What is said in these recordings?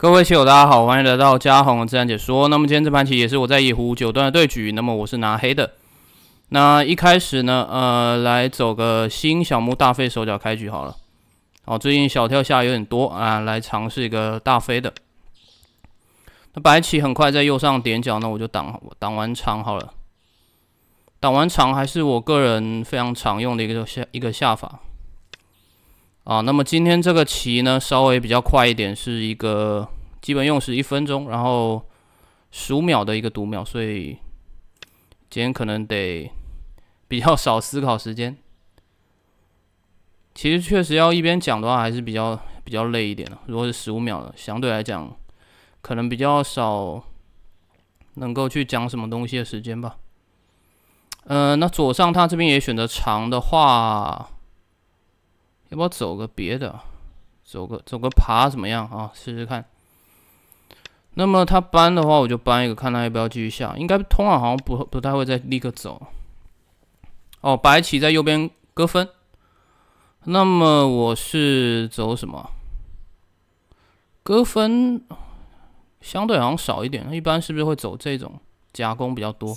各位棋友，大家好，欢迎来到嘉宏的自然解说。那么今天这盘棋也是我在野狐九段的对局。那么我是拿黑的。那一开始呢，呃，来走个新小木大飞手脚开局好了。哦，最近小跳下有点多啊，来尝试一个大飞的。那白棋很快在右上点角，那我就挡挡完长好了。挡完长还是我个人非常常用的一个下一个下法。啊，那么今天这个题呢，稍微比较快一点，是一个基本用时一分钟，然后十五秒的一个读秒，所以今天可能得 比较少思考时间。其实确实要一边讲的话，还是比较比较累一点的。如果是十五秒的，相对来讲，可能比较少能够去讲什么东西的时间吧。嗯，那左上他这边也选择长的话。要不要走个别的，走个走个爬怎么样啊？试试看。那么他搬的话，我就搬一个，看他要不要继续下。应该通了，好像不不太会再立刻走。哦，白棋在右边割分。那么我是走什么？割分相对好像少一点。一般是不是会走这种夹攻比较多？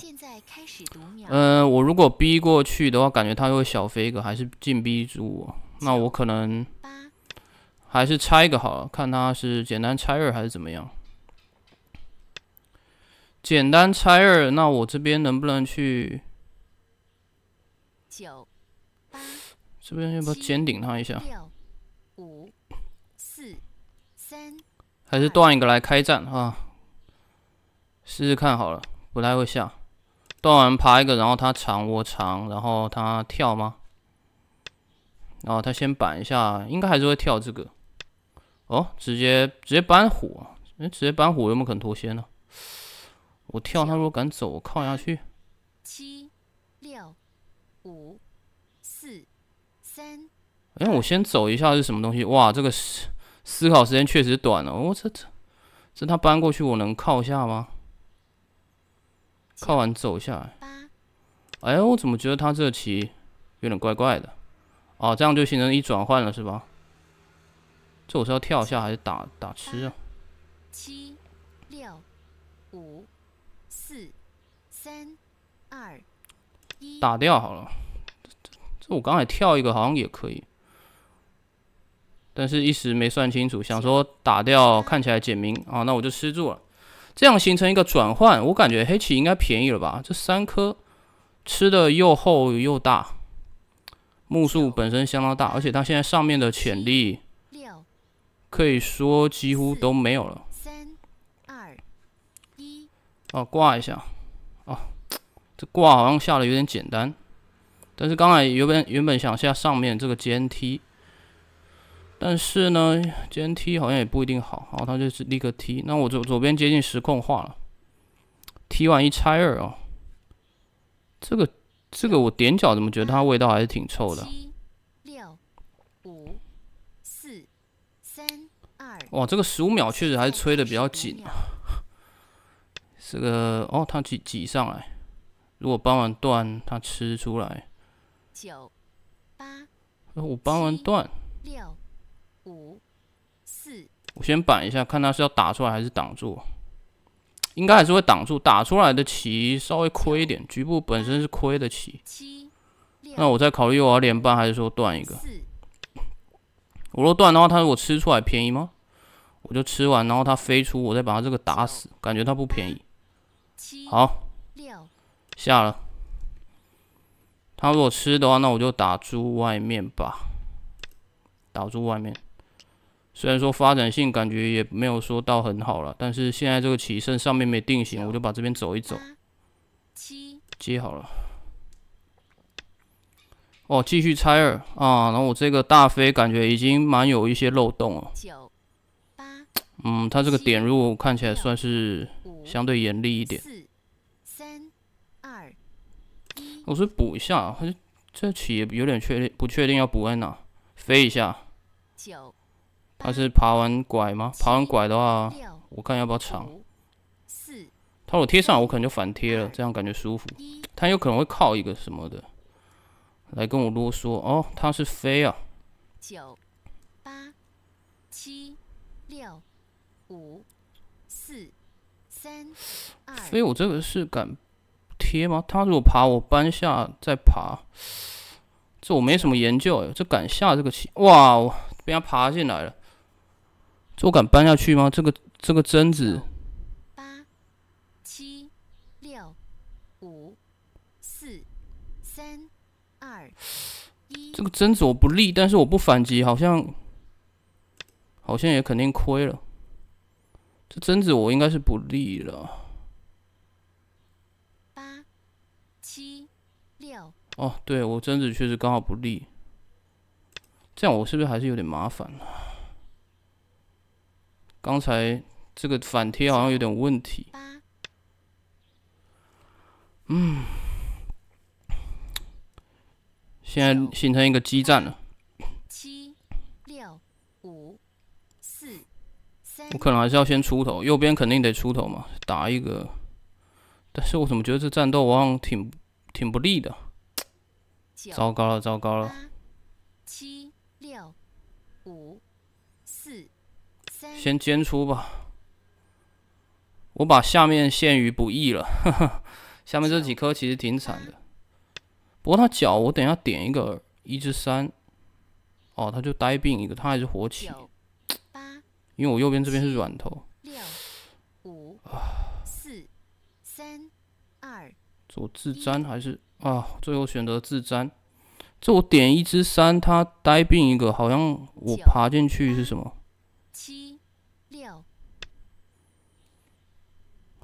嗯，我如果逼过去的话，感觉他会小飞一个，还是进逼住我。那我可能还是拆一个好了，看他是简单拆二还是怎么样。简单拆二，那我这边能不能去？九八。这边要不要尖顶他一下？五四三。还是断一个来开战啊？试试看好了，不太会下。断完爬一个，然后他长我长，然后他跳吗？然后他先板一下，应该还是会跳这个。哦，直接直接搬虎，哎，直接搬虎有没有可能脱先呢？我跳，他如果敢走，我靠下去。七六五四三。哎，我先走一下是什么东西？哇，这个思思考时间确实短了。我这这这他搬过去，我能靠下吗？靠完走下。来。哎呀，我怎么觉得他这棋有点怪怪的？哦，这样就形成一转换了，是吧？这我是要跳下还是打打吃啊？七六五四三二一，打掉好了。这我刚才跳一个好像也可以，但是一时没算清楚，想说打掉看起来简明啊，那我就吃住了。这样形成一个转换，我感觉黑棋应该便宜了吧？这三颗吃的又厚又大。木数本身相当大，而且它现在上面的潜力，可以说几乎都没有了。三二一，哦，挂一下，哦，这挂好像下的有点简单。但是刚才原本原本想下上面这个尖梯，但是呢，尖梯好像也不一定好，然后它就是立刻踢，那我左左边接近实控化了，踢完一拆二啊，这个。这个我踮脚，怎么觉得它味道还是挺臭的？六五四三二。哇，这个十五秒确实还是吹的比较紧啊。这个哦，它挤挤上来，如果帮完断，它吃出来。九八。我帮完断。六五四。我先板一下，看它是要打出来还是挡住。应该还是会挡住打出来的棋，稍微亏一点。局部本身是亏的棋。那我再考虑我要连半还是说断一个。我若断的话，他如果吃出来便宜吗？我就吃完，然后他飞出，我再把他这个打死，感觉他不便宜。好，下了。他如果吃的话，那我就打住外面吧，打住外面。虽然说发展性感觉也没有说到很好了，但是现在这个起升上面没定型，我就把这边走一走，七接好了。哦，继续拆二啊，然后我这个大飞感觉已经蛮有一些漏洞了。九八，嗯，他这个点入看起来算是相对严厉一点。四三二我是补一下，这棋有点确定不确定要补在哪？飞一下。九。他是爬完拐吗？爬完拐的话，我看要不要长。四，他如果贴上，我可能就反贴了，这样感觉舒服。他有可能会靠一个什么的来跟我啰嗦哦。他是飞啊。九八七六五四三二。飞，我这个是敢贴吗？他如果爬，我搬下再爬，这我没什么研究。这敢下这个棋，哇，被他爬进来了。这我敢搬下去吗？这个这个贞子，八七六五四三二一，这个贞子我不立，但是我不反击，好像好像也肯定亏了。这贞子我应该是不立了。八七六哦，对我贞子确实刚好不立，这样我是不是还是有点麻烦了？刚才这个反贴好像有点问题。嗯，现在形成一个激战了。七六五四三，我可能还是要先出头，右边肯定得出头嘛，打一个。但是我怎么觉得这战斗好像挺挺不利的？糟糕了，糟糕了。七。先煎出吧。我把下面陷于不义了，下面这几颗其实挺惨的。不过他脚，我等下点一个一至三，哦，他就呆病一个，他还是活起。因为我右边这边是软头。六、五、四、三、二。左自粘还是啊？最后选择自粘。这我点一至三，他呆病一个，好像我爬进去是什么？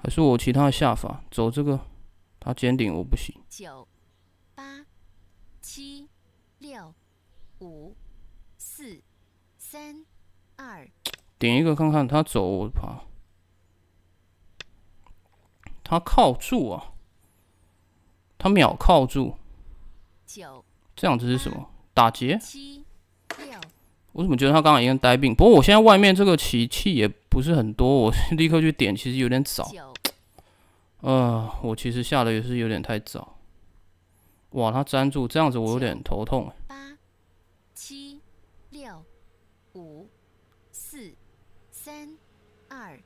还是我其他的下法走这个，他尖顶我不行。九八七六五四三二，点一个看看他走，我怕他靠住啊，他秒靠住。九这样子是什么？打结？七六。我怎么觉得他刚刚已经呆病？不过我现在外面这个奇气也不是很多，我立刻去点，其实有点早。啊，我其实下的也是有点太早。哇，他粘住这样子，我有点头痛。八七六五四三二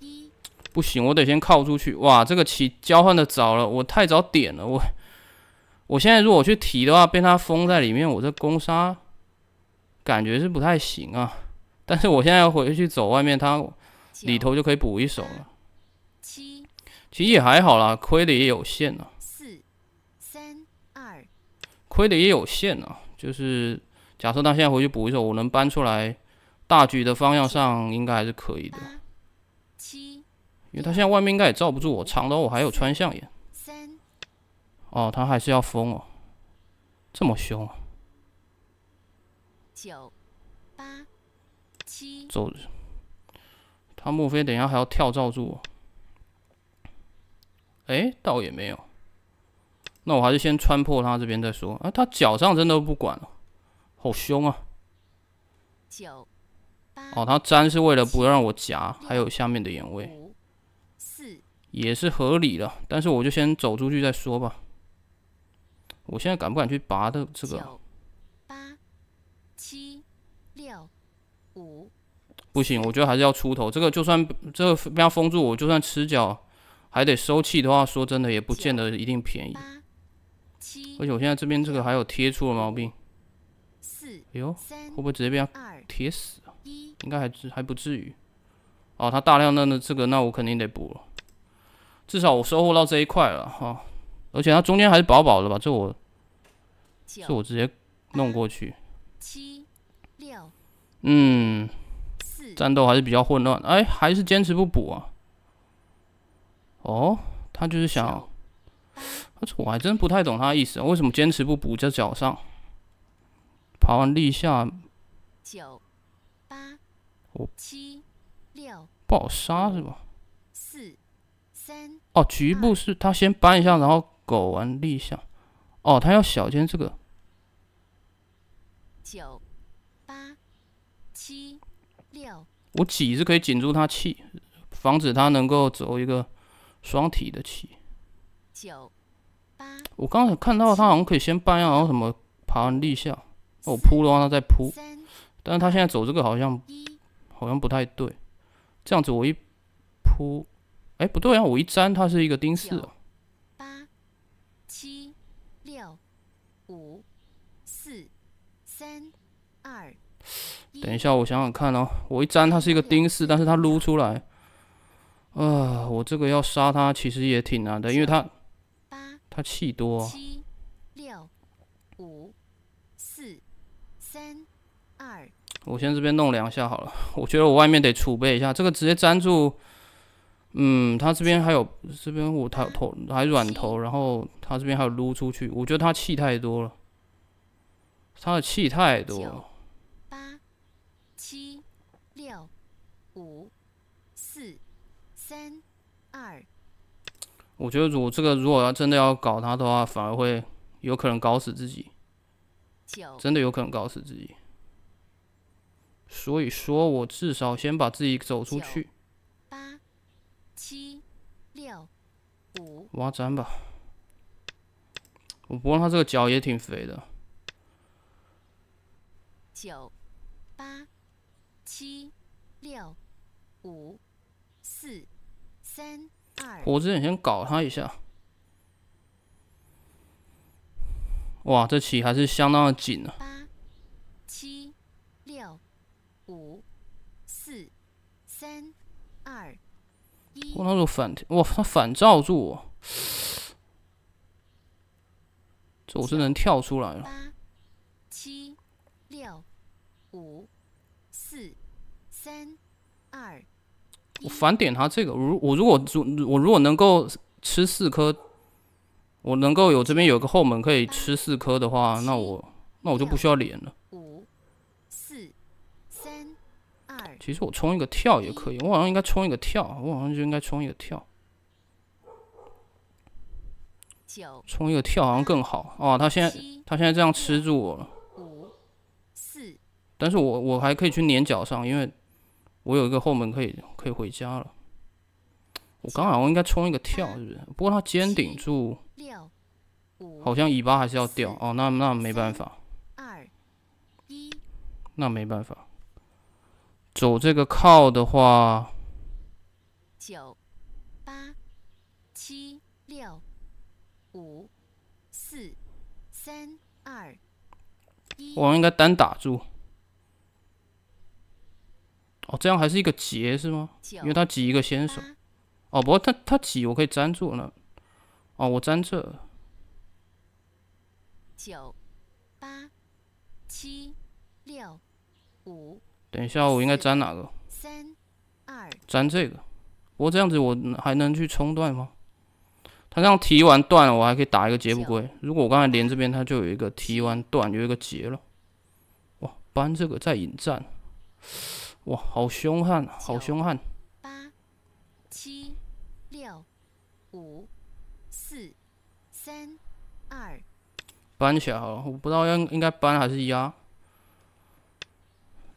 一，不行，我得先靠出去。哇，这个棋交换的早了，我太早点了。我我现在如果去提的话，被他封在里面，我这攻杀感觉是不太行啊。但是我现在要回去走外面，他里头就可以补一手了。其实也还好啦，亏的也有限呢。四、三、二，亏的也有限啊。就是假设他现在回去补一手，我能搬出来，大局的方向上应该还是可以的。七，因为他现在外面应该也罩不住我，长刀我还有穿象眼。三，哦，他还是要封哦，这么凶啊！九、八、七，走，他莫非等一下还要跳罩住我？哎，倒也没有。那我还是先穿破他这边再说啊。他脚上真的不管了，好凶啊！九八哦，他粘是为了不让我夹，还有下面的眼位，四也是合理的。但是我就先走出去再说吧。我现在敢不敢去拔的这个？八七六五不行，我觉得还是要出头。这个就算这个被他封住，我就算吃脚。还得收气的话，说真的也不见得一定便宜。而且我现在这边这个还有贴出的毛病。四呦，会不会直接被二？贴死啊！应该还至还不至于。哦，他大量的这个，那我肯定得补了。至少我收获到这一块了哈，而且它中间还是薄薄的吧？这我这我直接弄过去。七六嗯，战斗还是比较混乱。哎，还是坚持不补啊。哦，他就是想，我还真不太懂他的意思，为什么坚持不补在脚上？爬完立下。九八七六，不好杀是吧？四三。哦，局部是他先搬一下，然后狗完立下。哦，他要小尖这个。九八七六，我挤是可以紧住他气，防止他能够走一个。双体的棋，九八。我刚才看到他好像可以先搬，然后什么爬完地下，我铺的话他再铺，但是他现在走这个好像好像不太对。这样子我一铺，哎不对啊，我一粘它是一个丁四。八七六五四三二等一下我想想看哦，我一粘它是一个丁四，但是它撸出来。啊，我这个要杀他其实也挺难的，因为他他气多。七六五四三二，我先这边弄两下好了。我觉得我外面得储备一下，这个直接粘住。嗯，他这边还有这边我他头还软头，然后他这边还有撸出去。我觉得他气太多了，他的气太多了。三二，我觉得果这个如果要真的要搞他的话，反而会有可能搞死自己，真的有可能搞死自己。所以说，我至少先把自己走出去。八七六五，挖粘吧。我不过他这个脚也挺肥的。九八七六五四。我只能先搞他一下。哇，这棋还是相当的紧啊！八、七、六、五、四、三、二、一。他反，哇，他反罩住我，这我是能跳出来了。八、七、六、五、四、三、二。我反点他这个，如我如果如我如果能够吃四颗，我能够有这边有个后门可以吃四颗的话，那我那我就不需要连了。五、四、三、二。其实我冲一个跳也可以，我好像应该冲一个跳，我好像就应该冲一个跳。冲一个跳好像更好啊！他现在他现在这样吃住我了。五、四。但是我我还可以去粘脚上，因为。我有一个后门可以可以回家了，我刚好应该冲一个跳，不过他肩顶住，好像尾巴还是要掉哦，那那没办法，二一，那没办法，走这个靠的话，九八七六五四三二一，我们应该单打住。哦，这样还是一个结是吗？因为它挤一个先手，哦，不过它它挤我可以粘住了。哦，我粘这。九八七六五。等一下，我应该粘哪个？三二。粘这个。不过这样子我还能去冲断吗？他这样提完断，我还可以打一个结不归。如果我刚才连这边，他就有一个提完断，有一个结了。哇，搬这个在引战。哇，好凶悍，好凶悍！八、七、六、五、四、三、二，搬起来好了。我不知道应应该搬还是压，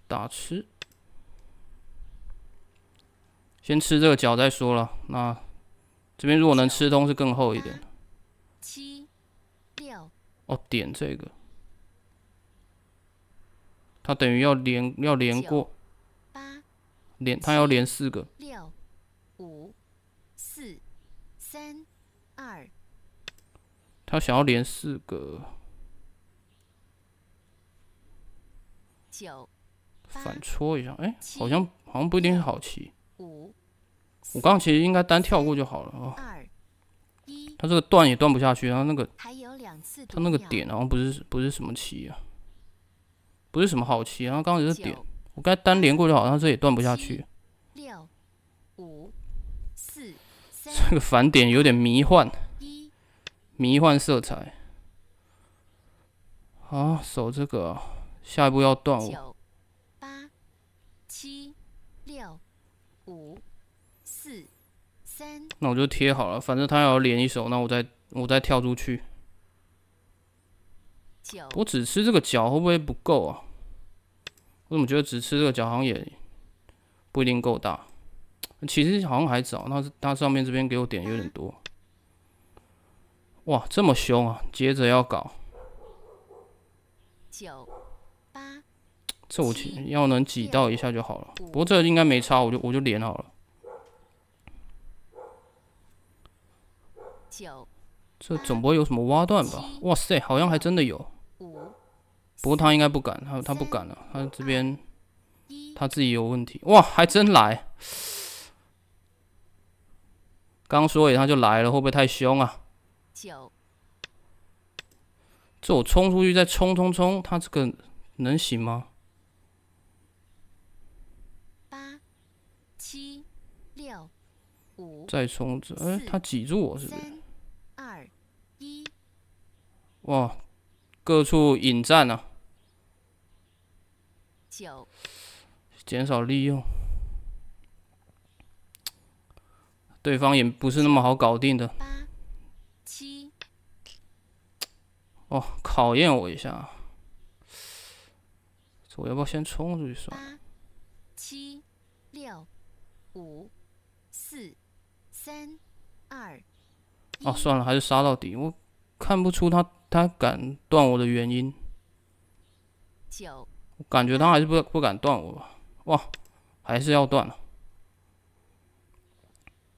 打吃，先吃这个脚再说了。那这边如果能吃通，是更厚一点。七、六，哦，点这个，它等于要连，要连过。连他要连四个，六、五、四、三、二。他想要连四个，九、反戳一下，哎，好像好像不一定是好棋。五，我刚其实应该单跳过就好了啊。二、一，他这个断也断不下去，然后那个，他那个点好像不是不是什么棋啊，不是什么好棋，然后刚刚是点。我刚单连过去，好像这也断不下去。六、五、四、三。这个反点有点迷幻，迷幻色彩。啊，守这个，下一步要断我。九、八、七、六、五、四、三。那我就贴好了，反正他要连一手，那我再我再跳出去。我只吃这个角，会不会不够啊？我怎么觉得只吃这个脚好像也不一定够大？其实好像还早，那它上面这边给我点有点多。哇，这么凶啊！接着要搞。九八，这我挤要能挤到一下就好了。不过这应该没差，我就我就连好了。九，这总不会有什么挖断吧？哇塞，好像还真的有。不过他应该不敢，他他不敢了，他这边他自己有问题。哇，还真来！刚说也他就来了，会不会太凶啊？这我冲出去再冲冲冲，他这个能行吗？八七六五，再冲！这，哎，他挤住我是不是？二一，哇！各处引战呢？九，减少利用，对方也不是那么好搞定的。八、七，哦，考验我一下，我要不要先冲出去算？八、七、六、五、四、三、二、哦，算了，还是杀到底。我看不出他。他敢断我的原因，九，感觉他还是不不敢断我，吧？哇，还是要断了。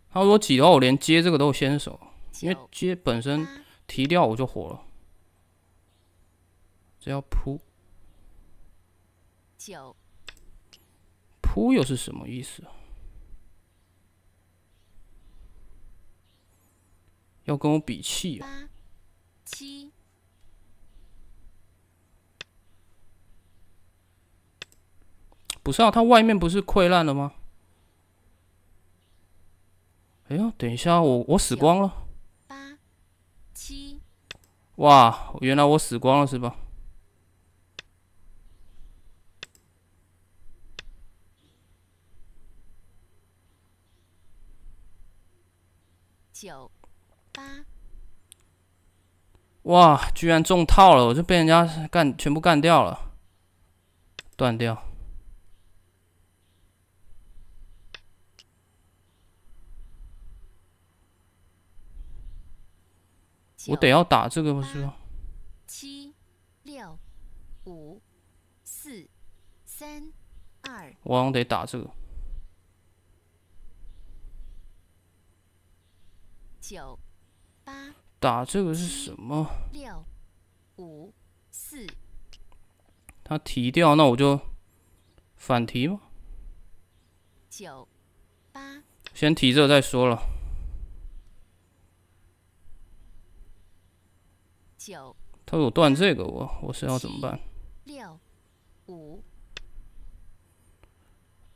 他说几刀我连接这个都先手，因为接本身提掉我就火了，这要扑，九，扑又是什么意思？要跟我比气啊？不是啊，它外面不是溃烂了吗？哎呦，等一下，我我死光了。八七。哇，原来我死光了，是吧？九八。哇，居然中套了！我就被人家干，全部干掉了，断掉。我得要打这个不是吗？七六五四三二，我得打这个。九八打这个是什么？六五四他提掉，那我就反提吗？九八先提这再说了。他给我断这个，我我是要怎么办？六五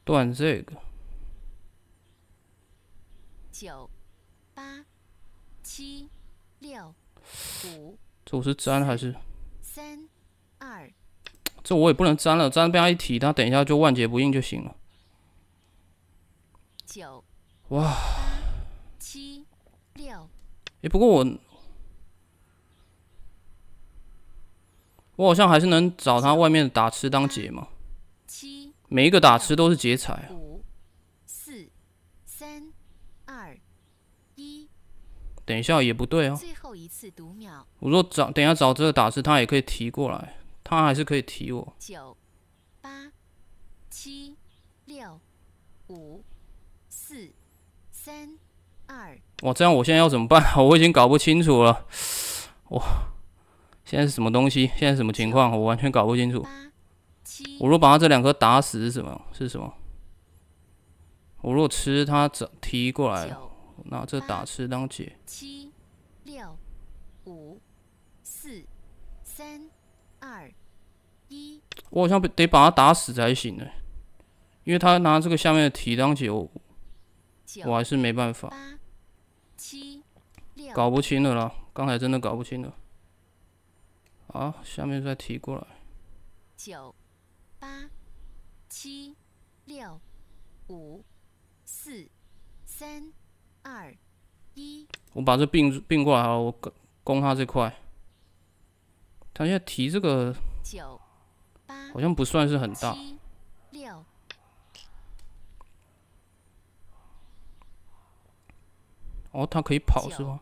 断这个。九八七六五这我是粘还是？三二这我也不能粘了，粘被他一提，他等一下就万劫不应就行了。九哇七六哎，不过我。我好像还是能找他外面的打吃当劫嘛。七。每一个打吃都是劫财五、四、三、二、一。等一下也不对哦。最后一次读秒。我说找，等一下找这个打痴，他也可以提过来，他还是可以提我。九、八、七、六、五、四、三、二。哇，这样我现在要怎么办？我已经搞不清楚了。哇。现在是什么东西？现在什么情况？我完全搞不清楚。我若把他这两颗打死是什么？是什么？我若吃他这提过来，那这打吃当解。七六五四三二一。我好像得把他打死才行呢，因为他拿这个下面的提当解，我还是没办法。七搞不清的了，刚才真的搞不清了。好，下面再提过来。九八七六五四三二一。我把这并并过来啊，我攻他这块。他现在提这个九，好像不算是很大。七六。哦，他可以跑是吗？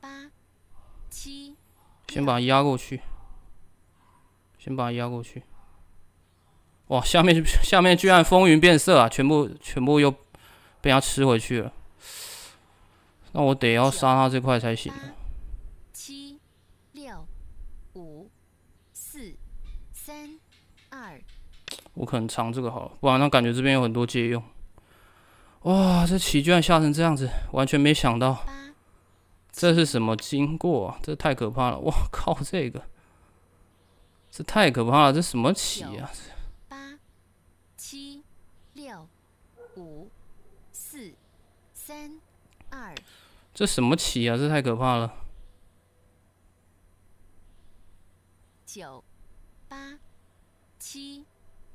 八七。先把他压过去。先把它压过去。哇，下面下面居然风云变色啊！全部全部又被他吃回去了。那我得要杀他这块才行。七六五四三二，我可能藏这个好，了，不然那感觉这边有很多借用。哇，这棋居然下成这样子，完全没想到。这是什么经过？这太可怕了！我靠，这个。这太可怕了！这什么棋啊？八、七、六、五、四、三、二。这什么棋啊？这太可怕了！九、八、七、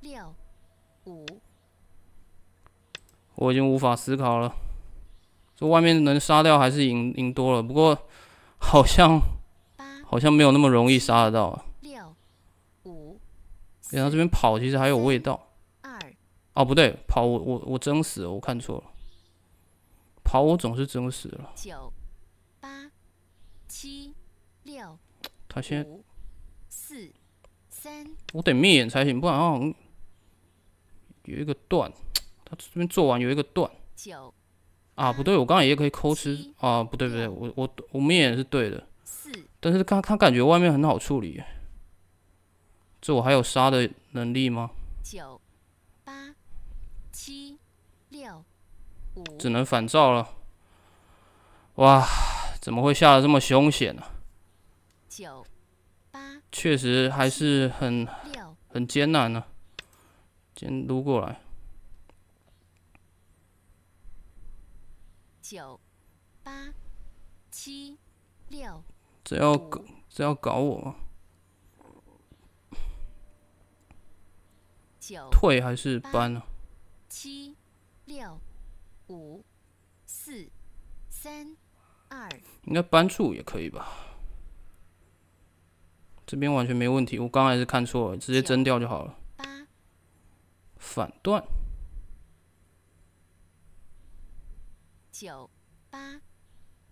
六、五。我已经无法思考了。这外面能杀掉还是赢赢多了，不过好像好像没有那么容易杀得到。啊。然后这边跑其实还有味道，二，哦不对，跑我我我真死了，我看错了，跑我总是真死了。九八七六，他先四三，我得灭眼才行，不然好像有一个断，他这边做完有一个断。九啊不对，我刚刚也可以抠吃啊不对不对，我我我灭眼是对的，四，但是他他感觉外面很好处理。这我还有杀的能力吗？九八七六五，只能反照了。哇，怎么会下的这么凶险呢？九八，确实还是很很艰难呢。先撸过来。九八七六，这要搞，要搞我。吗？退还是搬呢？七、六、五、四、三、二，应该搬住也可以吧？这边完全没问题，我刚刚是看错了，直接扔掉就好了。八，反断。九、八、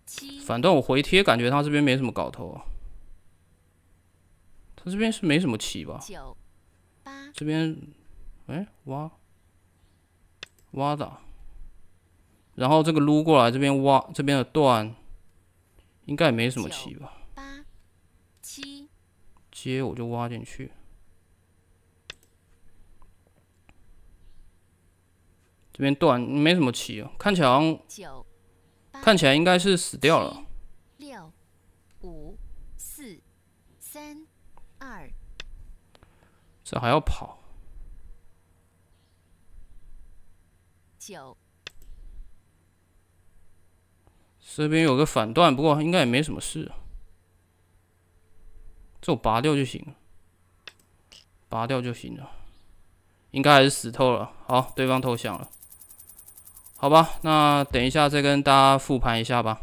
七，反断我回贴，感觉他这边没什么搞头啊。他这边是没什么棋吧？九、八，这边。哎，挖，挖的，然后这个撸过来这边挖这边的段，应该也没什么棋吧。八七，接我就挖进去。这边断没什么棋哦，看起来好像，看起来应该是死掉了。六五四三二，这还要跑？这边有个反断，不过应该也没什么事，这我拔掉就行了，拔掉就行了，应该还是死透了。好，对方投降了，好吧，那等一下再跟大家复盘一下吧。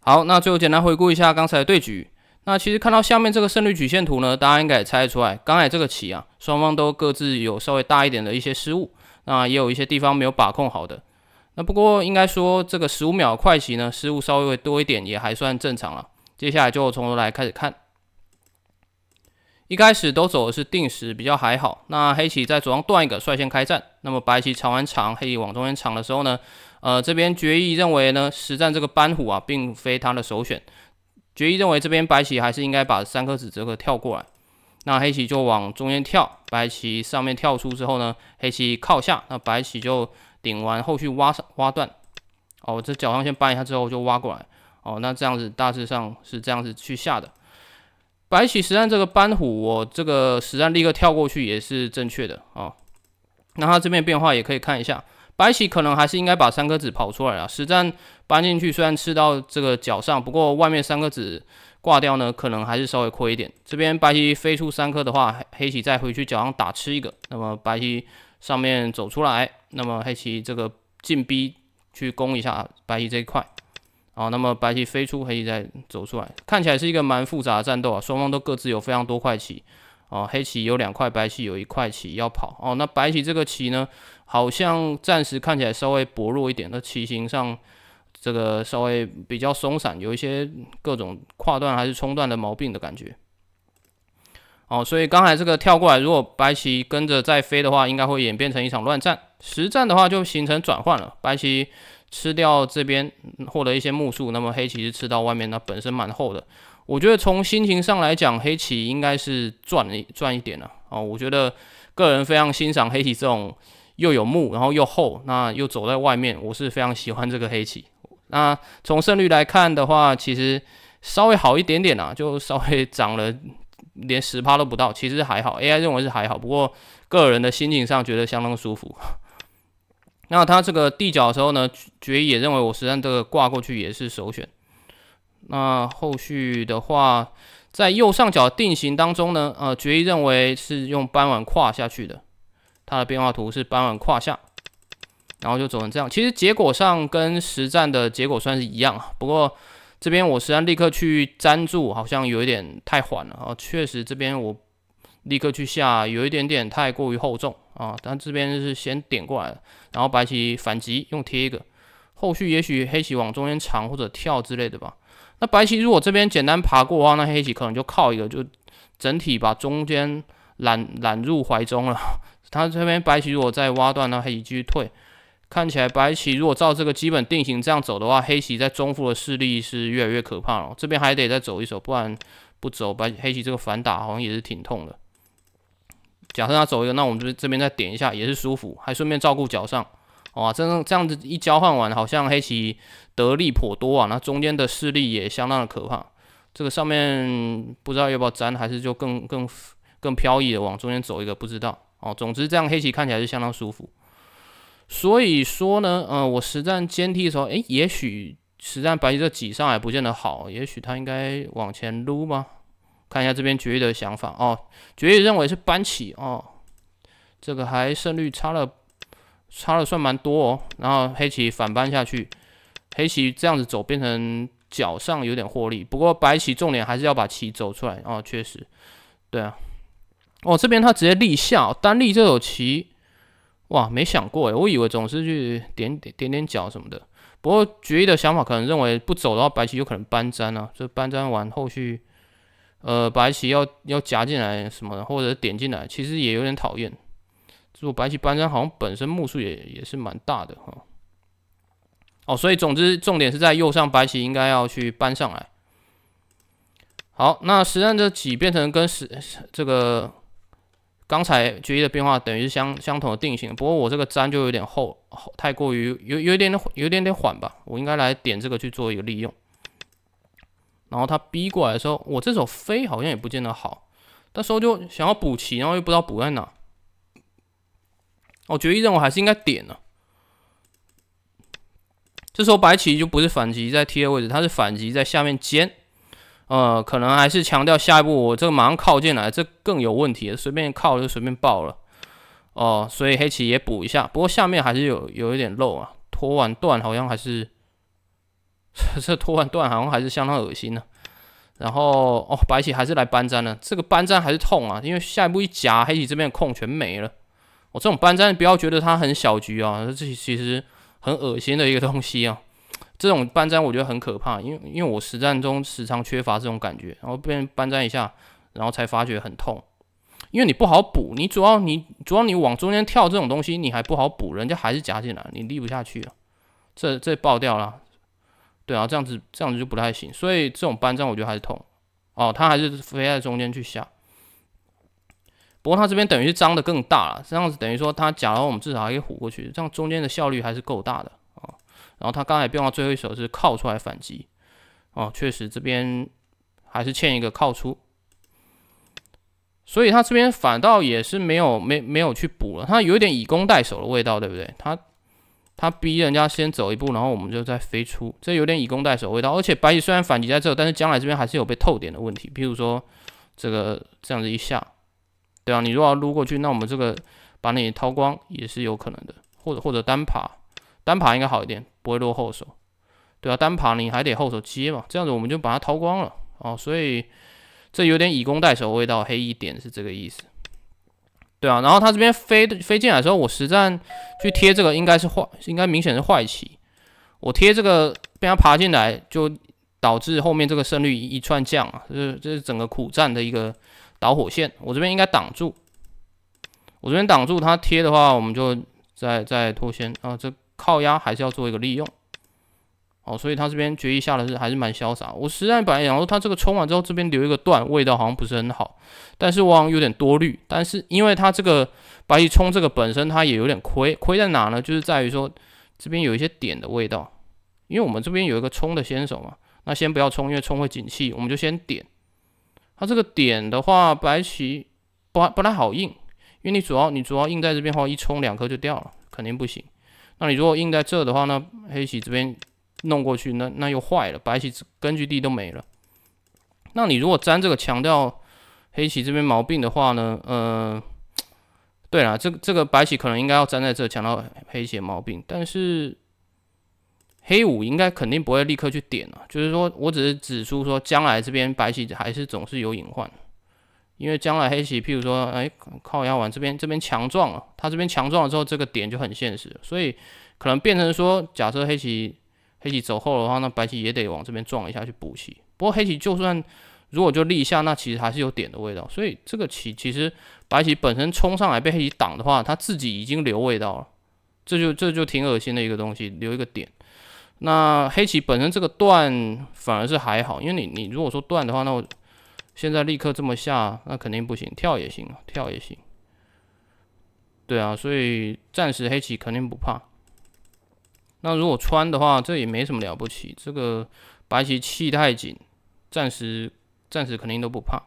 好，那最后简单回顾一下刚才的对局。那其实看到下面这个胜率曲线图呢，大家应该也猜得出来，刚才这个棋啊，双方都各自有稍微大一点的一些失误。那也有一些地方没有把控好的，那不过应该说这个十五秒快棋呢，失误稍微会多一点，也还算正常了。接下来就从头来开始看，一开始都走的是定时，比较还好。那黑棋在左上断一个，率先开战。那么白棋长完长，黑棋往中间长的时候呢，呃，这边决议认为呢，实战这个班虎啊，并非他的首选。决议认为这边白棋还是应该把三颗子这个跳过来。那黑棋就往中间跳，白棋上面跳出之后呢，黑棋靠下，那白棋就顶完后续挖上挖断。哦，这脚上先搬一下之后就挖过来。哦，那这样子大致上是这样子去下的。白棋实战这个搬虎，我这个实战立刻跳过去也是正确的啊。那他这边变化也可以看一下，白棋可能还是应该把三颗子跑出来啊。实战搬进去虽然吃到这个脚上，不过外面三颗子。挂掉呢，可能还是稍微亏一点。这边白棋飞出三颗的话，黑棋再回去脚上打吃一个，那么白棋上面走出来，那么黑棋这个进逼去攻一下白棋这一块，啊，那么白棋飞出，黑棋再走出来，看起来是一个蛮复杂的战斗啊，双方都各自有非常多块棋，啊，黑棋有两块，白棋有一块棋要跑，哦，那白棋这个棋呢，好像暂时看起来稍微薄弱一点，那棋形上。这个稍微比较松散，有一些各种跨段还是冲段的毛病的感觉。哦，所以刚才这个跳过来，如果白棋跟着再飞的话，应该会演变成一场乱战。实战的话就形成转换了，白棋吃掉这边获得一些木数，那么黑棋是吃到外面，那本身蛮厚的。我觉得从心情上来讲，黑棋应该是赚赚一点了。哦，我觉得个人非常欣赏黑棋这种又有木，然后又厚，那又走在外面，我是非常喜欢这个黑棋。那从胜率来看的话，其实稍微好一点点啊，就稍微涨了，连十趴都不到，其实还好。AI 认为是还好，不过个人的心情上觉得相当舒服。那它这个地脚的时候呢，决议也认为我实际上这个挂过去也是首选。那后续的话，在右上角定型当中呢，呃，决议认为是用斑碗跨下去的，它的变化图是斑碗跨下。然后就走成这样，其实结果上跟实战的结果算是一样啊。不过这边我虽然立刻去粘住，好像有一点太缓了啊。确实这边我立刻去下，有一点点太过于厚重啊。但这边是先点过来了，然后白棋反击用贴一个，后续也许黑棋往中间长或者跳之类的吧。那白棋如果这边简单爬过的话，那黑棋可能就靠一个，就整体把中间揽揽入怀中了。他这边白棋如果再挖断，那黑棋继续退。看起来白棋如果照这个基本定型这样走的话，黑棋在中腹的势力是越来越可怕了。这边还得再走一手，不然不走白黑棋这个反打好像也是挺痛的。假设他走一个，那我们就这边再点一下也是舒服，还顺便照顾脚上。哇，真的这样子一交换完，好像黑棋得力颇多啊。那中间的势力也相当的可怕。这个上面不知道要不要粘，还是就更更更飘逸的往中间走一个，不知道哦。总之这样黑棋看起来是相当舒服。所以说呢，呃，我实战尖 T 的时候，诶，也许实战白棋这挤上来不见得好，也许他应该往前撸吗？看一下这边绝育的想法哦，绝育认为是搬起哦，这个还胜率差了差了算蛮多哦。然后黑棋反搬下去，黑棋这样子走变成角上有点获利，不过白棋重点还是要把棋走出来哦，确实，对啊，哦这边他直接立下单立这手棋。哇，没想过哎，我以为总是去点点点点脚什么的。不过决一的想法可能认为不走的话，白棋有可能搬粘啊。这搬粘完后续，呃，白棋要要夹进来什么的，或者点进来，其实也有点讨厌。这白棋搬粘好像本身目数也也是蛮大的哈。哦，所以总之重点是在右上，白棋应该要去搬上来。好，那实战这几变成跟十这个。刚才决议的变化等于是相相同的定型，不过我这个粘就有点厚，太过于有有一点点有点点缓吧，我应该来点这个去做一个利用。然后他逼过来的时候，我这手飞好像也不见得好，这时候就想要补棋，然后又不知道补在哪。我决议认为还是应该点呢。这时候白棋就不是反击在贴位置，他是反击在下面尖。呃，可能还是强调下一步我这个马上靠进来，这更有问题，随便靠就随便爆了。哦，所以黑棋也补一下，不过下面还是有有一点漏啊。拖完断好像还是 这拖完断好像还是相当恶心的。然后哦，白棋还是来搬粘了，这个搬粘还是痛啊，因为下一步一夹，黑棋这边的空全没了。我这种搬粘不要觉得它很小局啊，这其实很恶心的一个东西啊。这种搬砖我觉得很可怕，因为因为我实战中时常缺乏这种感觉，然后被搬砖一下，然后才发觉很痛，因为你不好补，你主要你主要你往中间跳这种东西，你还不好补，人家还是夹进来，你立不下去了，这这爆掉了，对啊，这样子这样子就不太行，所以这种搬砖我觉得还是痛，哦，他还是飞在中间去下，不过他这边等于是张的更大了，这样子等于说他假如我们至少还可以唬过去，这样中间的效率还是够大的。然后他刚才变化最后一手是靠出来反击，哦，确实这边还是欠一个靠出，所以他这边反倒也是没有没没有去补了，他有点以攻代守的味道，对不对？他他逼人家先走一步，然后我们就再飞出，这有点以攻代守味道。而且白棋虽然反击在这，但是将来这边还是有被透点的问题，比如说这个这样子一下，对啊，你如果要撸过去，那我们这个把你掏光也是有可能的，或者或者单爬，单爬应该好一点。不会落后手，对啊，单爬你还得后手接嘛，这样子我们就把它掏光了哦，所以这有点以攻代守味道黑一点是这个意思，对啊，然后他这边飞飞进来的时候，我实战去贴这个应该是坏，应该明显是坏棋，我贴这个被他爬进来就导致后面这个胜率一串降啊，这这是整个苦战的一个导火线，我这边应该挡住，我这边挡住他贴的话，我们就再再脱先啊这。靠压还是要做一个利用，好，所以他这边决议下的是还是蛮潇洒。我实在来想说他这个冲完之后，这边留一个段味道好像不是很好，但是好像有点多虑。但是因为他这个白棋冲这个本身，他也有点亏，亏在哪呢？就是在于说这边有一些点的味道，因为我们这边有一个冲的先手嘛，那先不要冲，因为冲会紧气，我们就先点。他这个点的话，白棋不不太好硬，因为你主要你主要硬在这边的话，一冲两颗就掉了，肯定不行。那你如果硬在这的话，那黑棋这边弄过去，那那又坏了，白棋根据地都没了。那你如果粘这个强调黑棋这边毛病的话呢？呃，对啦，这这个白棋可能应该要粘在这强调黑棋毛病，但是黑五应该肯定不会立刻去点啊。就是说我只是指出说，将来这边白棋还是总是有隐患。因为将来黑棋，譬如说，哎，靠压完这边，这边强壮了，他这边强壮了之后，这个点就很现实，所以可能变成说，假设黑棋黑棋走后的话，那白棋也得往这边撞一下去补棋。不过黑棋就算如果就立下，那其实还是有点的味道，所以这个棋其实白棋本身冲上来被黑棋挡的话，他自己已经留味道了，这就这就挺恶心的一个东西，留一个点。那黑棋本身这个断反而是还好，因为你你如果说断的话，那我。现在立刻这么下，那肯定不行。跳也行啊，跳也行。对啊，所以暂时黑棋肯定不怕。那如果穿的话，这也没什么了不起。这个白棋气太紧，暂时暂时肯定都不怕。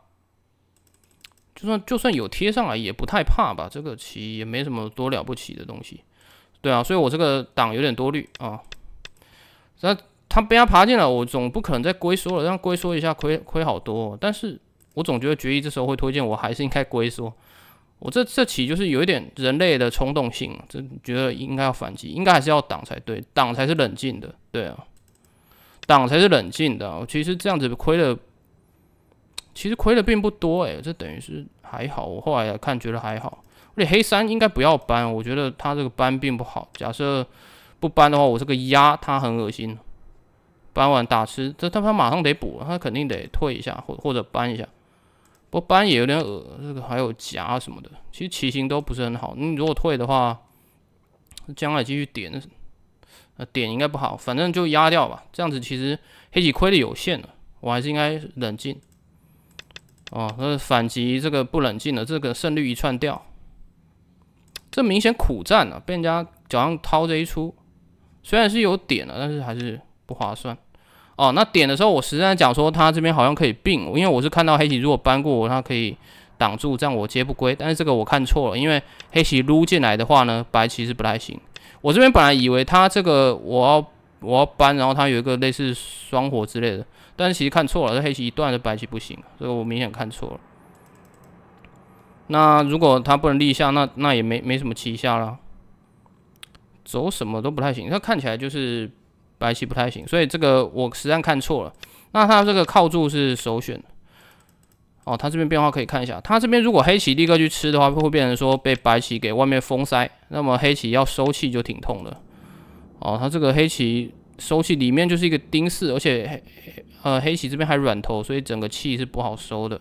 就算就算有贴上来，也不太怕吧。这个棋也没什么多了不起的东西。对啊，所以我这个挡有点多虑啊。那他不要爬进来，我总不可能再龟缩了。让龟缩一下，亏亏好多。但是我总觉得决议这时候会推荐，我还是应该龟缩。我这这起就是有一点人类的冲动性，这觉得应该要反击，应该还是要挡才对，挡才是冷静的，对啊，挡才是冷静的。其实这样子亏的，其实亏的并不多诶，这等于是还好。我后来看觉得还好。而且黑三应该不要搬，我觉得他这个搬并不好。假设不搬的话，我这个压他很恶心。搬完打吃，这他他马上得补，他肯定得退一下或或者搬一下。不搬也有点恶个还有夹什么的，其实棋形都不是很好。你如果退的话，将来继续点，那点应该不好，反正就压掉吧。这样子其实黑棋亏的有限了，我还是应该冷静。哦，那反击这个不冷静的，这个胜率一串掉，这明显苦战啊，被人家脚上掏这一出，虽然是有点了，但是还是。不划算，哦，那点的时候我实际上讲说，他这边好像可以并，因为我是看到黑棋如果搬过，他可以挡住，这样我接不归。但是这个我看错了，因为黑棋撸进来的话呢，白棋是不太行。我这边本来以为他这个我要我要搬，然后他有一个类似双火之类的，但是其实看错了，这黑棋一断，这白棋不行，所以我明显看错了。那如果他不能立下，那那也没没什么棋下了，走什么都不太行，他看起来就是。白棋不太行，所以这个我实战看错了。那他这个靠住是首选哦，他这边变化可以看一下。他这边如果黑棋立刻去吃的话，会变成说被白棋给外面封塞，那么黑棋要收气就挺痛的。哦，他这个黑棋收气里面就是一个丁四，而且黑呃黑棋这边还软头，所以整个气是不好收的。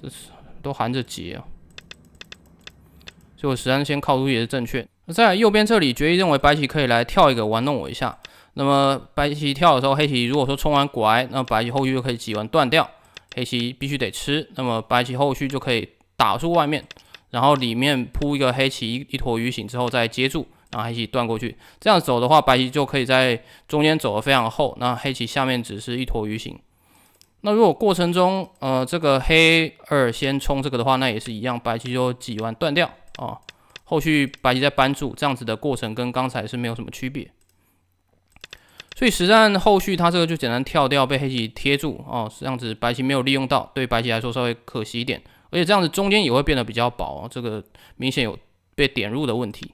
这是都含着劫啊。所以我实战先靠住也是正确。那在右边这里，决议认为白棋可以来跳一个玩弄我一下。那么白棋跳的时候，黑棋如果说冲完拐，那白棋后续就可以挤完断掉，黑棋必须得吃，那么白棋后续就可以打出外面，然后里面铺一个黑棋一一坨鱼形之后再接住，然后黑棋断过去，这样走的话，白棋就可以在中间走的非常厚，那黑棋下面只是一坨鱼形。那如果过程中，呃，这个黑二先冲这个的话，那也是一样，白棋就挤完断掉啊，后续白棋再扳住，这样子的过程跟刚才是没有什么区别。所以实战后续，他这个就简单跳掉，被黑棋贴住哦，这样子，白棋没有利用到，对白棋来说稍微可惜一点。而且这样子中间也会变得比较薄，这个明显有被点入的问题。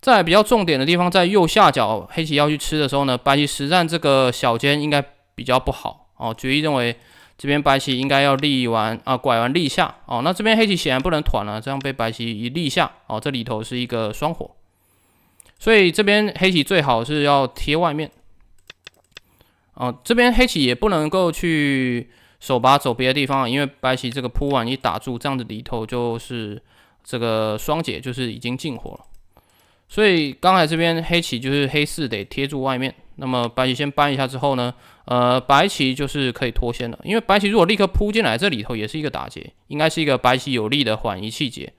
在比较重点的地方，在右下角黑棋要去吃的时候呢，白棋实战这个小尖应该比较不好哦，决议认为这边白棋应该要立完啊，拐完立下哦。那这边黑棋显然不能团了，这样被白棋一立下哦，这里头是一个双火。所以这边黑棋最好是要贴外面，啊，这边黑棋也不能够去手把走别的地方，因为白棋这个铺完一打住，这样子里头就是这个双解，就是已经进火了。所以刚才这边黑棋就是黑四得贴住外面，那么白棋先搬一下之后呢，呃，白棋就是可以脱先了，因为白棋如果立刻扑进来，这里头也是一个打劫，应该是一个白棋有利的缓移气劫。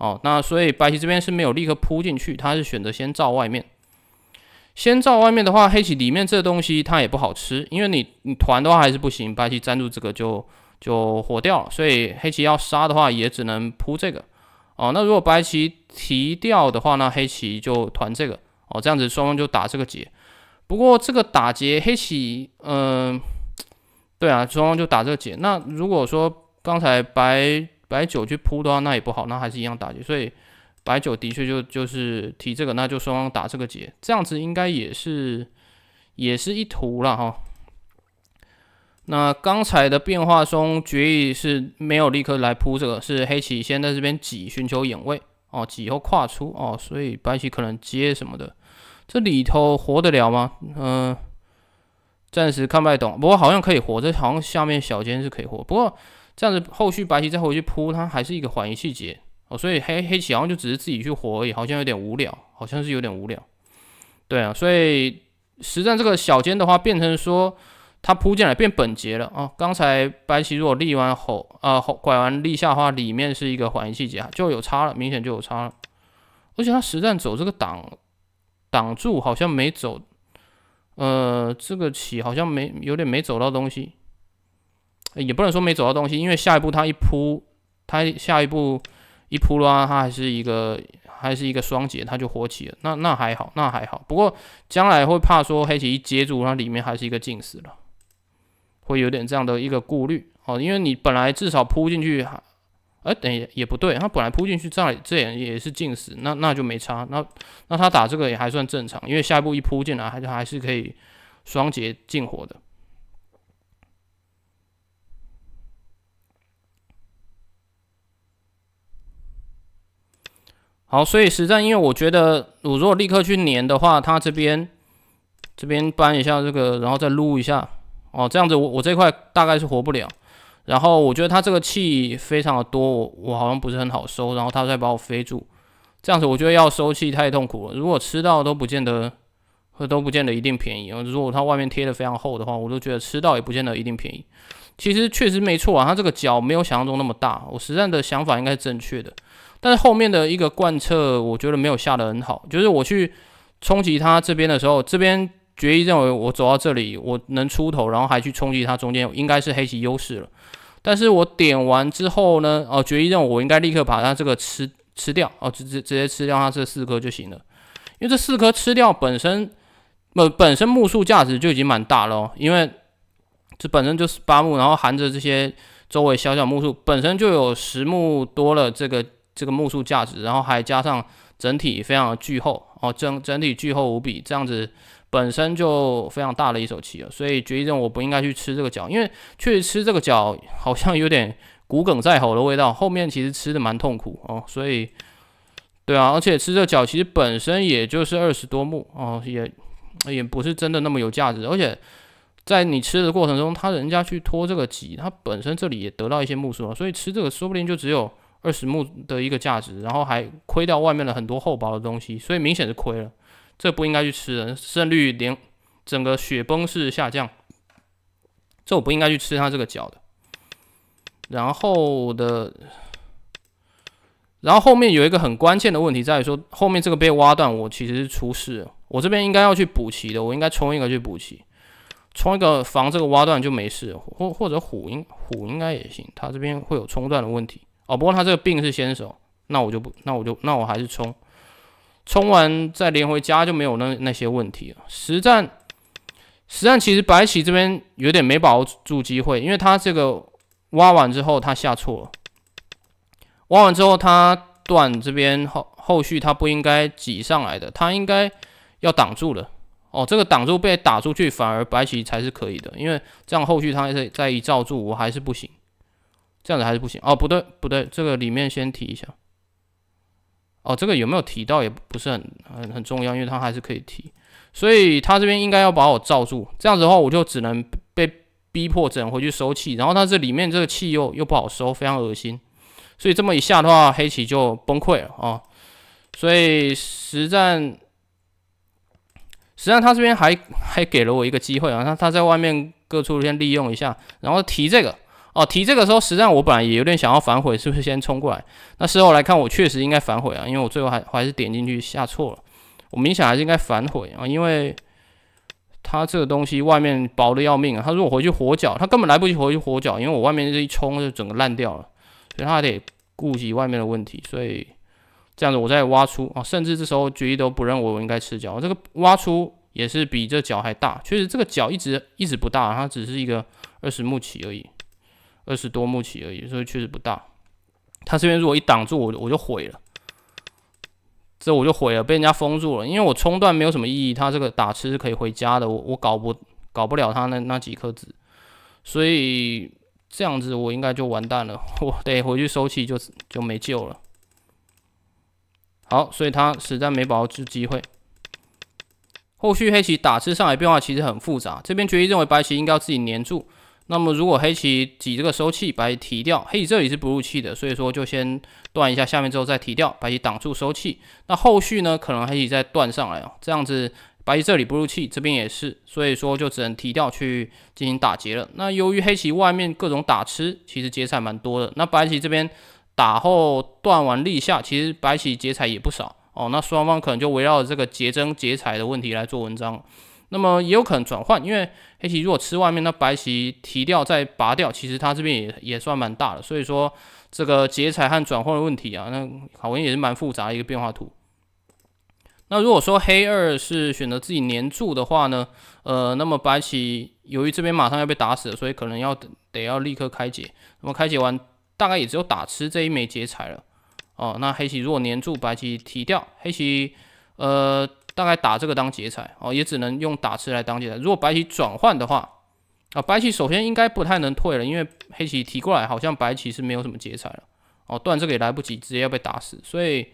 哦，那所以白棋这边是没有立刻扑进去，它是选择先照外面。先照外面的话，黑棋里面这东西它也不好吃，因为你你团的话还是不行，白棋粘住这个就就活掉。所以黑棋要杀的话，也只能扑这个。哦，那如果白棋提掉的话，那黑棋就团这个。哦，这样子双方就打这个结。不过这个打结，黑棋，嗯，对啊，双方就打这个结。那如果说刚才白。白酒去铺的话，那也不好，那还是一样打劫。所以白酒的确就就是提这个，那就双方打这个劫，这样子应该也是也是一图了哈。那刚才的变化中，决议是没有立刻来铺这个，是黑棋先在这边挤寻求眼位哦，挤后跨出哦，所以白棋可能接什么的，这里头活得了吗？嗯，暂时看不太懂，不过好像可以活，这好像下面小尖是可以活，不过。这样子，后续白棋再回去扑，它还是一个缓移细节哦。所以黑黑棋好像就只是自己去活而已，好像有点无聊，好像是有点无聊。对啊，所以实战这个小尖的话，变成说它扑进来变本节了啊。刚才白棋如果立完后啊，后拐完立下的话，里面是一个缓移细节啊，就有差了，明显就有差了。而且他实战走这个挡挡住，好像没走，呃，这个棋好像没有点没走到东西。也不能说没走到东西，因为下一步他一扑，他下一步一扑的话，他还是一个还是一个双劫，他就活起了。那那还好，那还好。不过将来会怕说黑棋一接住，它里面还是一个进死的，会有点这样的一个顾虑。哦，因为你本来至少扑进去，哎，等于也不对，他本来扑进去再这也也是进死，那那就没差。那那他打这个也还算正常，因为下一步一扑进来，还是还是可以双节进活的。好，所以实战，因为我觉得我如果立刻去粘的话，它这边这边搬一下这个，然后再撸一下，哦，这样子我我这块大概是活不了。然后我觉得它这个气非常的多，我我好像不是很好收。然后它再把我飞住，这样子我觉得要收气太痛苦了。如果吃到都不见得，都不见得一定便宜。如果它外面贴的非常厚的话，我都觉得吃到也不见得一定便宜。其实确实没错啊，它这个脚没有想象中那么大。我实战的想法应该是正确的。但是后面的一个贯彻，我觉得没有下的很好。就是我去冲击他这边的时候，这边决议认为我走到这里，我能出头，然后还去冲击他中间，应该是黑棋优势了。但是我点完之后呢，哦，决议认为我应该立刻把他这个吃吃掉，哦，直直直接吃掉他这四颗就行了，因为这四颗吃掉本身，本本身木数价值就已经蛮大了，因为这本身就是八目，然后含着这些周围小小木数，本身就有十目多了这个。这个目数价值，然后还加上整体非常巨厚哦，整整体巨厚无比，这样子本身就非常大的一手棋了，所以决议这我不应该去吃这个角，因为确实吃这个角好像有点骨梗在喉的味道，后面其实吃的蛮痛苦哦，所以对啊，而且吃这角其实本身也就是二十多目哦，也也不是真的那么有价值，而且在你吃的过程中，他人家去拖这个级，他本身这里也得到一些目数了，所以吃这个说不定就只有。二十目的一个价值，然后还亏掉外面的很多厚薄的东西，所以明显是亏了。这不应该去吃人，胜率连整个雪崩式下降。这我不应该去吃他这个角的。然后的，然后后面有一个很关键的问题在于说，后面这个被挖断，我其实是出事，我这边应该要去补齐的，我应该冲一个去补齐，冲一个防这个挖断就没事，或或者虎应虎应该也行，他这边会有冲断的问题。哦，不过他这个病是先手，那我就不，那我就，那我还是冲，冲完再连回家就没有那那些问题了。实战，实战其实白棋这边有点没把握住机会，因为他这个挖完之后他下错了，挖完之后他断这边后后续他不应该挤上来的，他应该要挡住了。哦，这个挡住被打出去，反而白棋才是可以的，因为这样后续他再再一罩住，我还是不行。这样子还是不行哦，不对不对，这个里面先提一下。哦，这个有没有提到也不是很很很重要，因为他还是可以提，所以他这边应该要把我罩住，这样子的话我就只能被逼迫只能回去收气，然后他这里面这个气又又不好收，非常恶心。所以这么一下的话，黑棋就崩溃了啊！所以实战，实战他这边还还给了我一个机会啊，他他在外面各处先利用一下，然后提这个。哦，提这个时候，实际上我本来也有点想要反悔，是不是先冲过来？那事后来看，我确实应该反悔啊，因为我最后还还是点进去下错了，我明显还是应该反悔啊，因为它这个东西外面薄的要命啊，他如果回去活脚，他根本来不及回去活脚，因为我外面这一冲就整个烂掉了，所以他得顾及外面的问题，所以这样子我再挖出啊，甚至这时候决议都不认为我应该吃脚，这个挖出也是比这脚还大，确实这个脚一直一直不大，它只是一个二十木起而已。二十多目棋而已，所以确实不大。他这边如果一挡住我，我就毁了。这我就毁了，被人家封住了。因为我冲断没有什么意义，他这个打吃是可以回家的。我我搞不搞不了他那那几颗子，所以这样子我应该就完蛋了。我得回去收气就就没救了。好，所以他实在没把握住机会。后续黑棋打吃上来变化其实很复杂，这边决议认为白棋应该要自己粘住。那么，如果黑棋挤这个收气，白棋提掉，黑棋这里是不入气的，所以说就先断一下下面，之后再提掉，白棋挡住收气。那后续呢，可能黑棋再断上来哦，这样子白棋这里不入气，这边也是，所以说就只能提掉去进行打劫了。那由于黑棋外面各种打吃，其实劫彩蛮多的。那白棋这边打后断完立下，其实白棋劫彩也不少哦。那双方可能就围绕着这个劫争劫彩的问题来做文章。那么也有可能转换，因为黑棋如果吃外面，那白棋提掉再拔掉，其实它这边也也算蛮大的。所以说这个劫材和转换的问题啊，那考文也是蛮复杂一个变化图。那如果说黑二是选择自己黏住的话呢，呃，那么白棋由于这边马上要被打死了，所以可能要得要立刻开解。那么开解完大概也只有打吃这一枚劫材了。哦，那黑棋如果黏住，白棋提掉，黑棋呃。大概打这个当劫材哦，也只能用打吃来当劫材。如果白棋转换的话，啊，白棋首先应该不太能退了，因为黑棋提过来，好像白棋是没有什么劫材了哦。断这个也来不及，直接要被打死，所以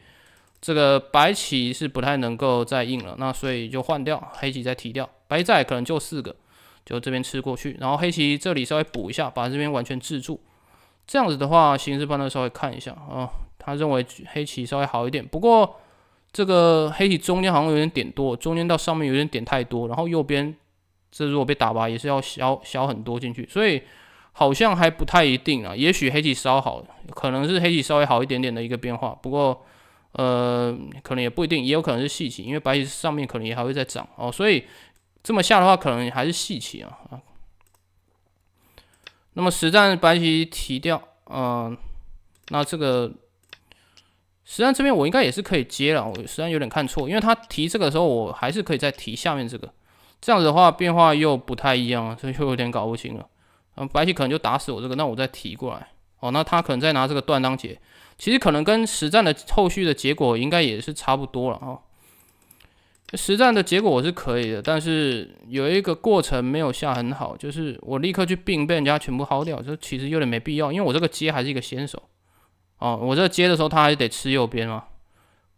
这个白棋是不太能够再硬了。那所以就换掉黑棋再提掉，白子可能就四个，就这边吃过去，然后黑棋这里稍微补一下，把这边完全制住。这样子的话，形势帮断稍微看一下啊，他认为黑棋稍微好一点，不过。这个黑体中间好像有点点多，中间到上面有点点太多，然后右边这如果被打吧，也是要消消很多进去，所以好像还不太一定啊。也许黑体稍好，可能是黑体稍微好一点点的一个变化，不过呃，可能也不一定，也有可能是细棋，因为白棋上面可能也还会再涨哦，所以这么下的话，可能还是细棋啊啊。那么实战白棋提掉啊，那这个。实战这边我应该也是可以接了，我实战有点看错，因为他提这个时候我还是可以再提下面这个，这样子的话变化又不太一样，所以又有点搞不清了。嗯，白棋可能就打死我这个，那我再提过来，哦，那他可能再拿这个断当劫，其实可能跟实战的后续的结果应该也是差不多了啊。实战的结果我是可以的，但是有一个过程没有下很好，就是我立刻去并被人家全部薅掉，就其实有点没必要，因为我这个接还是一个先手。哦，我这接的时候，他还得吃右边啊，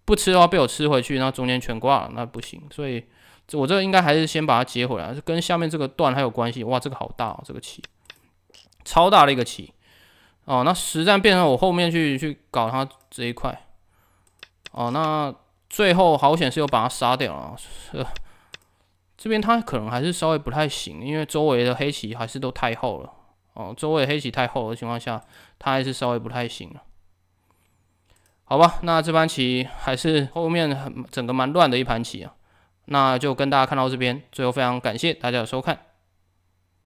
不吃的话，被我吃回去，那中间全挂了，那不行。所以，我这应该还是先把它接回来，跟下面这个段还有关系。哇，这个好大，哦，这个棋，超大的一个棋。哦，那实战变成我后面去去搞它这一块。哦，那最后好险是有把它杀掉了。这边他可能还是稍微不太行，因为周围的黑棋还是都太厚了。哦，周围黑棋太厚的情况下，他还是稍微不太行了。好吧，那这盘棋还是后面很整个蛮乱的一盘棋啊，那就跟大家看到这边，最后非常感谢大家的收看。